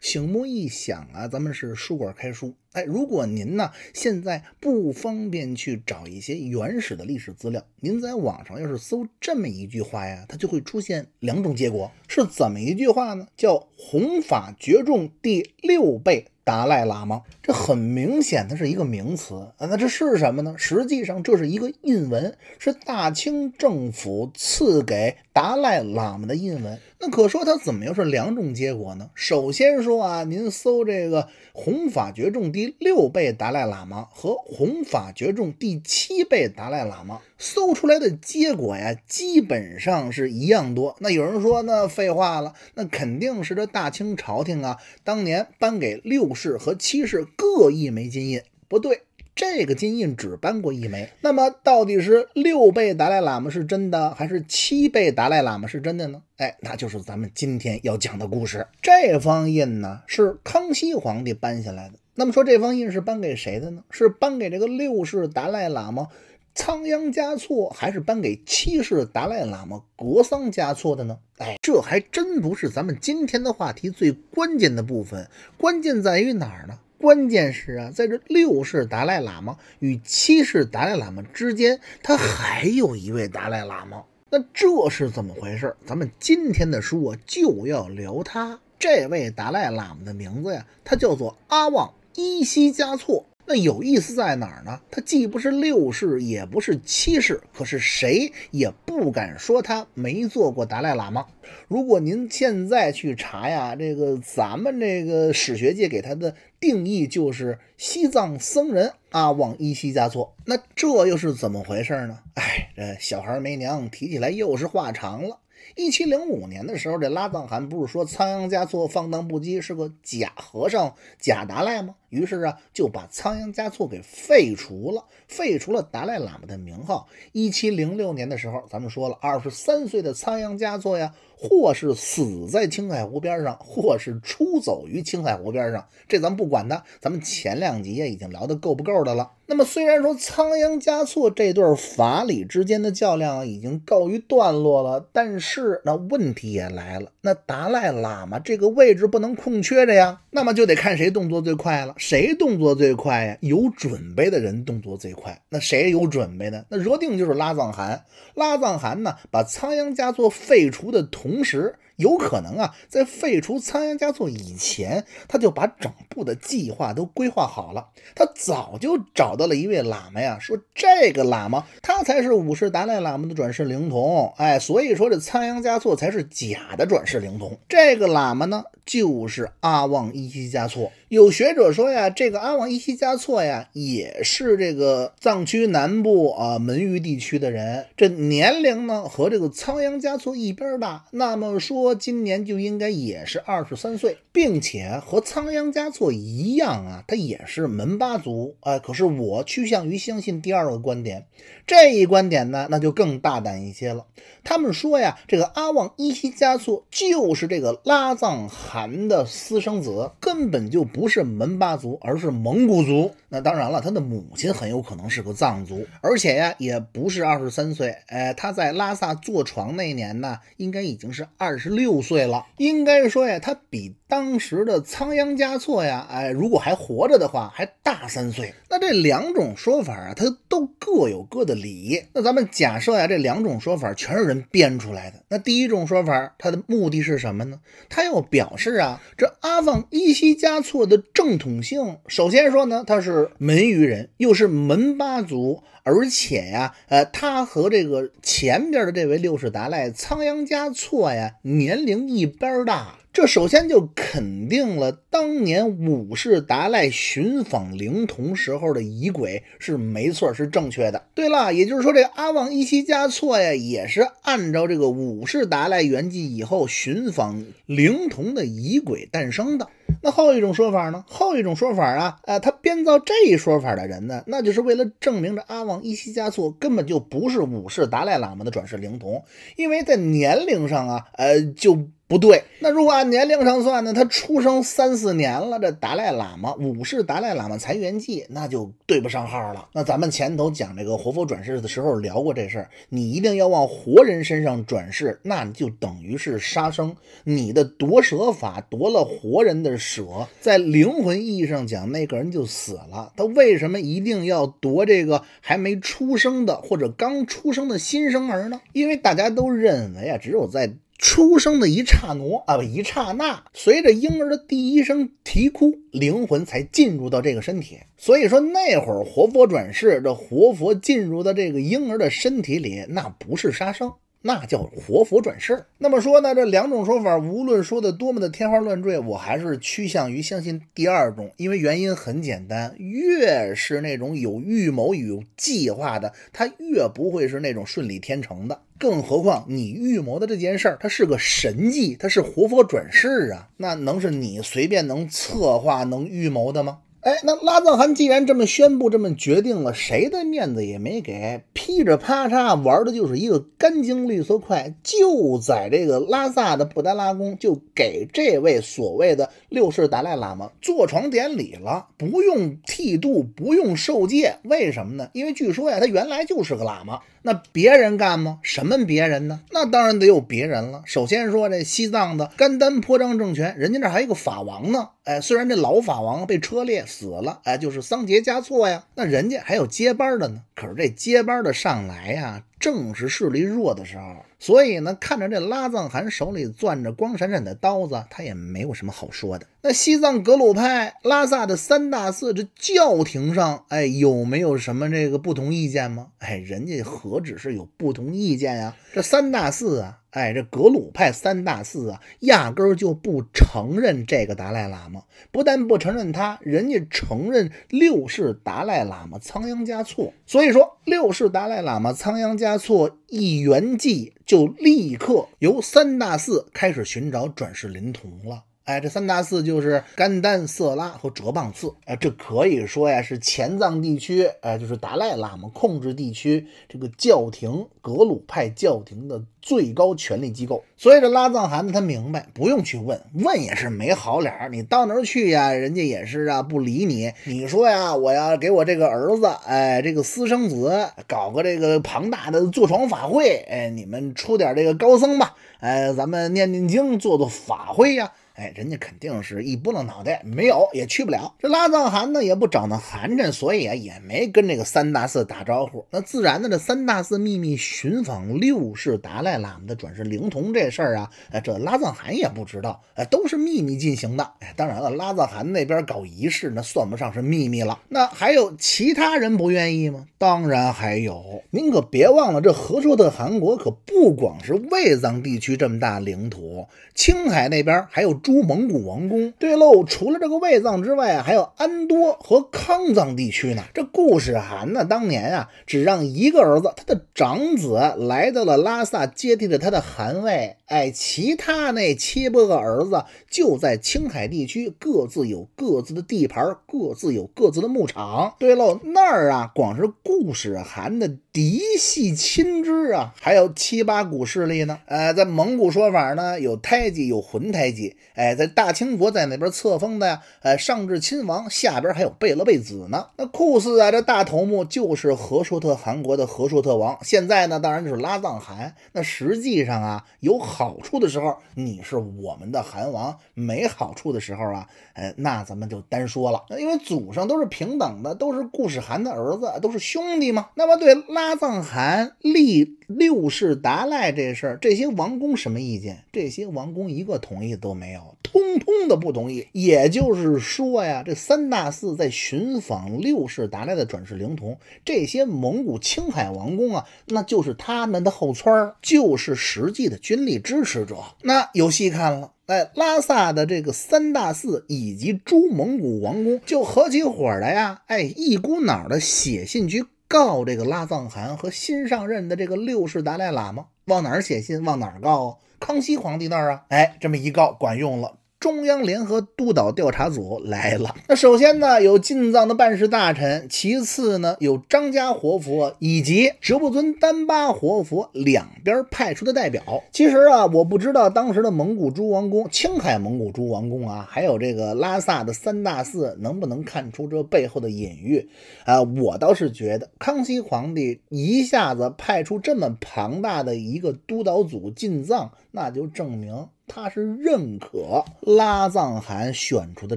醒目一想啊，咱们是书馆开书，哎，如果您呢现在不方便去找一些原始的历史资料，您在网上要是搜这么一句话呀，它就会出现两种结果，是怎么一句话呢？叫“弘法绝种第六辈”。达赖喇嘛，这很明显，它是一个名词啊。那这是什么呢？实际上，这是一个印文，是大清政府赐给达赖喇嘛的印文。那可说它怎么又是两种结果呢？首先说啊，您搜这个弘法绝众第六辈达赖喇嘛和弘法绝众第七辈达赖喇嘛。搜出来的结果呀，基本上是一样多。那有人说，那废话了，那肯定是这大清朝廷啊，当年颁给六世和七世各一枚金印。不对，这个金印只颁过一枚。那么到底是六倍达赖喇嘛是真的，还是七倍达赖喇嘛是真的呢？哎，那就是咱们今天要讲的故事。这方印呢，是康熙皇帝颁下来的。那么说这方印是颁给谁的呢？是颁给这个六世达赖喇嘛。仓央嘉措还是颁给七世达赖喇嘛格桑嘉措的呢？哎，这还真不是咱们今天的话题最关键的部分。关键在于哪儿呢？关键是啊，在这六世达赖喇嘛与七世达赖喇嘛之间，他还有一位达赖喇嘛。那这是怎么回事？咱们今天的书啊就要聊他这位达赖喇嘛的名字呀，他叫做阿旺依西嘉措。那有意思在哪儿呢？他既不是六世，也不是七世，可是谁也不敢说他没做过达赖喇嘛。如果您现在去查呀，这个咱们这个史学界给他的定义就是西藏僧人啊，往依西家措。那这又是怎么回事呢？哎，这小孩没娘，提起来又是话长了。一七零五年的时候，这拉藏汗不是说仓央嘉措放荡不羁，是个假和尚、假达赖吗？于是啊，就把仓央嘉措给废除了，废除了达赖喇嘛的名号。一七零六年的时候，咱们说了，二十三岁的仓央嘉措呀，或是死在青海湖边上，或是出走于青海湖边上。这咱不管他，咱们前两集已经聊得够不够的了。那么，虽然说仓央嘉措这对法理之间的较量已经告一段落了，但是那问题也来了，那达赖喇嘛这个位置不能空缺着呀，那么就得看谁动作最快了。谁动作最快呀？有准备的人动作最快。那谁有准备呢？那约定就是拉藏汗。拉藏汗呢，把仓央嘉措废除的同时，有可能啊，在废除仓央嘉措以前，他就把整部的计划都规划好了。他早就找到了一位喇嘛呀，说这个喇嘛他才是五世达赖喇嘛的转世灵童。哎，所以说这仓央嘉措才是假的转世灵童。这个喇嘛呢？就是阿旺伊西加措。有学者说呀，这个阿旺伊西加措呀，也是这个藏区南部啊门隅地区的人。这年龄呢和这个仓央嘉措一边大，那么说今年就应该也是二十三岁，并且和仓央嘉措一样啊，他也是门巴族。哎，可是我趋向于相信第二个观点。这一观点呢，那就更大胆一些了。他们说呀，这个阿旺伊西加措就是这个拉藏海。韩的私生子根本就不是门巴族，而是蒙古族。那当然了，他的母亲很有可能是个藏族，而且呀，也不是二十三岁。哎，他在拉萨坐床那年呢，应该已经是二十六岁了。应该说呀，他比当时的仓央嘉措呀，哎，如果还活着的话，还大三岁。那这两种说法啊，他都各有各的理。那咱们假设呀，这两种说法全是人编出来的。那第一种说法，他的目的是什么呢？他要表示。是啊，这阿旺依西嘉措的正统性，首先说呢，他是门隅人，又是门巴族，而且呀，呃，他和这个前边的这位六世达赖仓央嘉措呀，年龄一般大。这首先就肯定了当年五世达赖寻访灵童时候的仪轨是没错，是正确的。对了，也就是说，这阿旺伊西加措呀，也是按照这个五世达赖圆寂以后寻访灵童的仪轨诞生的。那后一种说法呢？后一种说法啊，呃，他编造这一说法的人呢，那就是为了证明这阿旺伊西加措根本就不是五世达赖喇嘛的转世灵童，因为在年龄上啊，呃，就。不对，那如果按年龄上算呢？他出生三四年了，这达赖喇嘛五世达赖喇嘛财源记，那就对不上号了。那咱们前头讲这个活佛转世的时候聊过这事儿，你一定要往活人身上转世，那你就等于是杀生。你的夺舍法夺了活人的舍，在灵魂意义上讲，那个人就死了。他为什么一定要夺这个还没出生的或者刚出生的新生儿呢？因为大家都认为啊，只有在出生的一刹那啊，不，一刹那，随着婴儿的第一声啼哭，灵魂才进入到这个身体。所以说，那会儿活佛转世，这活佛进入到这个婴儿的身体里，那不是杀生。那叫活佛转世。那么说呢，这两种说法，无论说的多么的天花乱坠，我还是趋向于相信第二种，因为原因很简单，越是那种有预谋有计划的，他越不会是那种顺理天成的。更何况你预谋的这件事儿，它是个神迹，它是活佛转世啊，那能是你随便能策划能预谋的吗？哎，那拉藏汗既然这么宣布，这么决定了，谁的面子也没给，劈着啪嚓玩的就是一个干净利索快。就在这个拉萨的布达拉宫，就给这位所谓的六世达赖喇嘛坐床典礼了，不用剃度，不用受戒，为什么呢？因为据说呀，他原来就是个喇嘛。那别人干吗？什么别人呢？那当然得有别人了。首先说这西藏的甘丹颇章政权，人家那还有个法王呢。哎，虽然这老法王被车裂死了，哎，就是桑杰嘉措呀，那人家还有接班的呢。可是这接班的上来呀。正是势力弱的时候，所以呢，看着这拉藏汗手里攥着光闪闪的刀子，他也没有什么好说的。那西藏格鲁派拉萨的三大寺这教廷上，哎，有没有什么这个不同意见吗？哎，人家何止是有不同意见呀？这三大寺啊，哎，这格鲁派三大寺啊，压根儿就不承认这个达赖喇嘛，不但不承认他，人家承认六世达赖喇嘛仓央嘉措。所以说，六世达赖喇嘛仓央嘉。错一圆寂就立刻由三大寺开始寻找转世灵童了。哎，这三大寺就是甘丹色拉和哲蚌寺。哎，这可以说呀是前藏地区，哎，就是达赖喇嘛控制地区这个教廷格鲁派教廷的最高权力机构。所以这拉藏汗呢，他明白，不用去问，问也是没好脸。你到哪儿去呀？人家也是啊，不理你。你说呀，我要给我这个儿子，哎，这个私生子搞个这个庞大的坐床法会，哎，你们出点这个高僧吧，哎，咱们念念经，做做法会呀。哎，人家肯定是一拨楞脑袋，没有也去不了。这拉藏汗呢也不长得寒碜，所以啊也没跟这个三大寺打招呼。那自然的，这三大寺秘密寻访六世达赖喇嘛的转世灵童这事儿啊，哎，这拉藏汗也不知道，哎，都是秘密进行的。哎，当然了，拉藏汗那边搞仪式那算不上是秘密了。那还有其他人不愿意吗？当然还有，您可别忘了，这和硕特汗国可不光是卫藏地区这么大领土，青海那边还有。诸蒙古王宫。对喽，除了这个卫藏之外还有安多和康藏地区呢。这顾史汗呢，当年啊，只让一个儿子，他的长子来到了拉萨，接替了他的汗位。哎，其他那七八个儿子就在青海地区，各自有各自的地盘，各自有各自的牧场。对喽，那儿啊，光是顾史汗的嫡系亲支啊，还有七八股势力呢。呃，在蒙古说法呢，有胎记，有浑胎记。哎，在大清国在那边册封的呀？哎，上至亲王，下边还有贝勒、贝子呢。那酷似啊，这大头目就是和硕特汗国的和硕特王。现在呢，当然就是拉藏汗。那实际上啊，有好处的时候你是我们的汗王，没好处的时候啊，哎，那咱们就单说了。因为祖上都是平等的，都是固始汗的儿子，都是兄弟嘛。那么对拉藏汗立。六世达赖这事儿，这些王公什么意见？这些王公一个同意都没有，通通的不同意。也就是说呀，这三大寺在寻访六世达赖的转世灵童，这些蒙古青海王公啊，那就是他们的后村，就是实际的军力支持者。那有戏看了！哎，拉萨的这个三大寺以及诸蒙古王公就合起伙来呀，哎，一股脑的写信去。告这个拉藏汗和新上任的这个六世达赖喇嘛，往哪儿写信？往哪儿告？康熙皇帝那儿啊！哎，这么一告，管用了。中央联合督导调查组来了。那首先呢，有进藏的办事大臣；其次呢，有张家活佛以及哲布尊丹巴活佛两边派出的代表。其实啊，我不知道当时的蒙古诸王公、青海蒙古诸王公啊，还有这个拉萨的三大寺能不能看出这背后的隐喻啊。我倒是觉得，康熙皇帝一下子派出这么庞大的一个督导组进藏，那就证明。他是认可拉藏汗选出的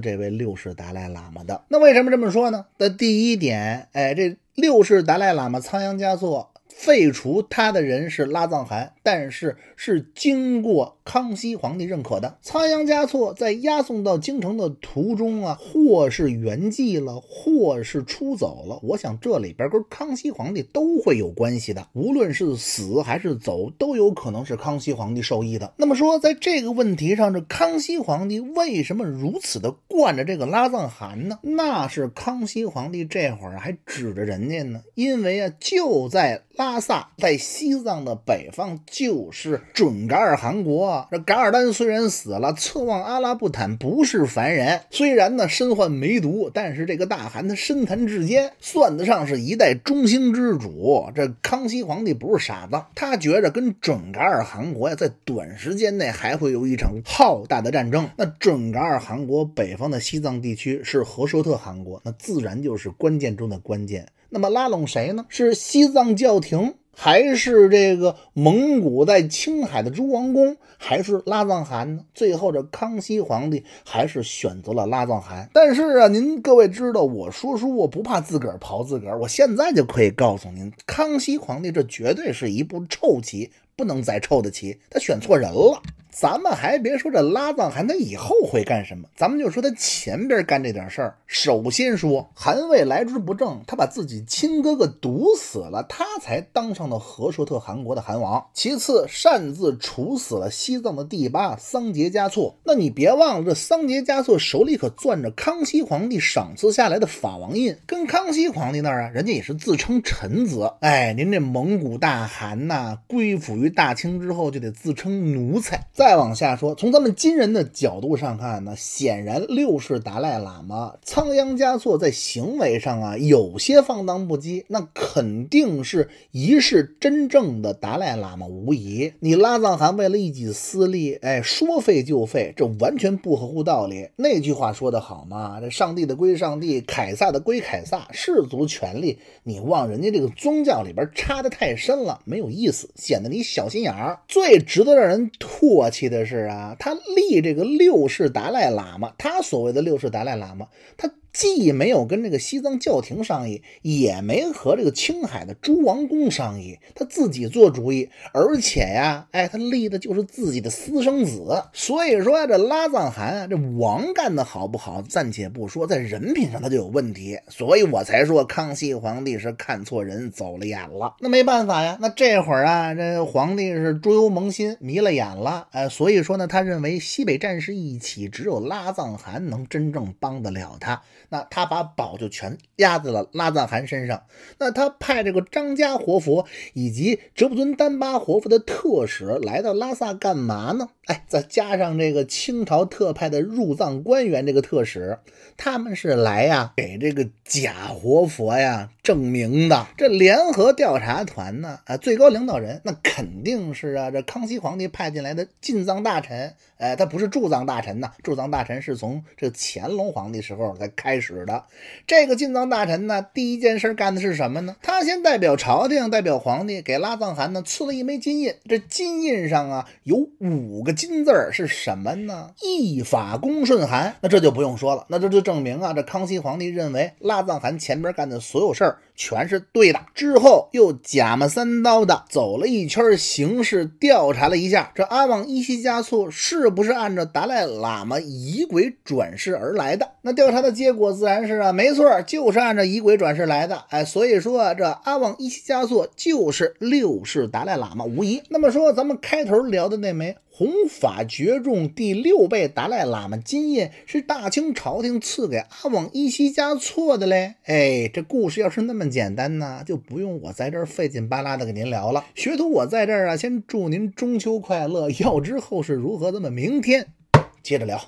这位六世达赖喇嘛的。那为什么这么说呢？那第一点，哎，这六世达赖喇嘛仓央嘉措。废除他的人是拉藏汗，但是是经过康熙皇帝认可的。仓央嘉措在押送到京城的途中啊，或是圆寂了，或是出走了。我想这里边跟康熙皇帝都会有关系的，无论是死还是走，都有可能是康熙皇帝授意的。那么说，在这个问题上，这康熙皇帝为什么如此的惯着这个拉藏汗呢？那是康熙皇帝这会儿还指着人家呢，因为啊，就在。拉萨在西藏的北方就是准噶尔汗国。这噶尔丹虽然死了，侧望阿拉布坦不是凡人。虽然呢身患梅毒，但是这个大汗他身残志坚，算得上是一代中兴之主。这康熙皇帝不是傻子，他觉着跟准噶尔汗国呀，在短时间内还会有一场浩大的战争。那准噶尔汗国北方的西藏地区是和硕特汗国，那自然就是关键中的关键。那么拉拢谁呢？是西藏教廷，还是这个蒙古在青海的诸王宫，还是拉藏汗呢？最后这康熙皇帝还是选择了拉藏汗。但是啊，您各位知道，我说书我不怕自个儿刨自个儿，我现在就可以告诉您，康熙皇帝这绝对是一部臭棋，不能再臭的棋，他选错人了。咱们还别说这拉藏汗他以后会干什么，咱们就说他前边干这点事儿。首先说韩卫来之不正，他把自己亲哥哥毒死了，他才当上了和硕特汗国的汗王。其次擅自处死了西藏的第八桑杰嘉措。那你别忘了，这桑杰嘉措手里可攥着康熙皇帝赏赐下来的法王印，跟康熙皇帝那儿啊，人家也是自称臣子。哎，您这蒙古大汗呐，归附于大清之后就得自称奴才。再往下说，从咱们今人的角度上看呢，显然六世达赖喇嘛仓央嘉措在行为上啊，有些放荡不羁，那肯定是一世真正的达赖喇嘛无疑。你拉藏汗为了一己私利，哎，说废就废，这完全不合乎道理。那句话说得好嘛，这上帝的归上帝，凯撒的归凯撒，世族权力你往人家这个宗教里边插得太深了，没有意思，显得你小心眼儿。最值得让人唾。气的是啊，他立这个六世达赖喇嘛，他所谓的六世达赖喇嘛，他。既没有跟这个西藏教廷商议，也没和这个青海的诸王公商议，他自己做主意，而且呀，哎，他立的就是自己的私生子。所以说这拉藏汗啊，这王干的好不好暂且不说，在人品上他就有问题。所以我才说康熙皇帝是看错人，走了眼了。那没办法呀，那这会儿啊，这皇帝是猪油蒙心迷了眼了，哎，所以说呢，他认为西北战事一起，只有拉藏汗能真正帮得了他。那他把宝就全压在了拉赞汗身上。那他派这个张家活佛以及哲布尊丹巴活佛的特使来到拉萨干嘛呢？哎，再加上这个清朝特派的入藏官员，这个特使，他们是来呀给这个假活佛呀证明的。这联合调查团呢，啊，最高领导人那肯定是啊，这康熙皇帝派进来的进藏大臣。哎，他不是驻藏大臣呐，驻藏大臣是从这乾隆皇帝时候才开始的。这个进藏大臣呢，第一件事干的是什么呢？他先代表朝廷，代表皇帝给拉藏汗呢赐了一枚金印。这金印上啊，有五个。金字儿是什么呢？一法公顺函，那这就不用说了，那这就证明啊，这康熙皇帝认为拉藏汗前边干的所有事儿。全是对的。之后又假模三刀的走了一圈，形式调查了一下，这阿旺伊西加措是不是按照达赖喇嘛疑鬼转世而来的？那调查的结果自然是啊，没错，就是按照疑鬼转世来的。哎，所以说这阿旺伊西加措就是六世达赖喇嘛无疑。那么说，咱们开头聊的那枚弘法绝众第六辈达赖喇嘛金印，是大清朝廷赐给阿旺伊西加措的嘞？哎，这故事要是那么。简单呐，就不用我在这儿费劲巴拉的给您聊了。学徒，我在这儿啊，先祝您中秋快乐。要知后事如何，咱们明天接着聊。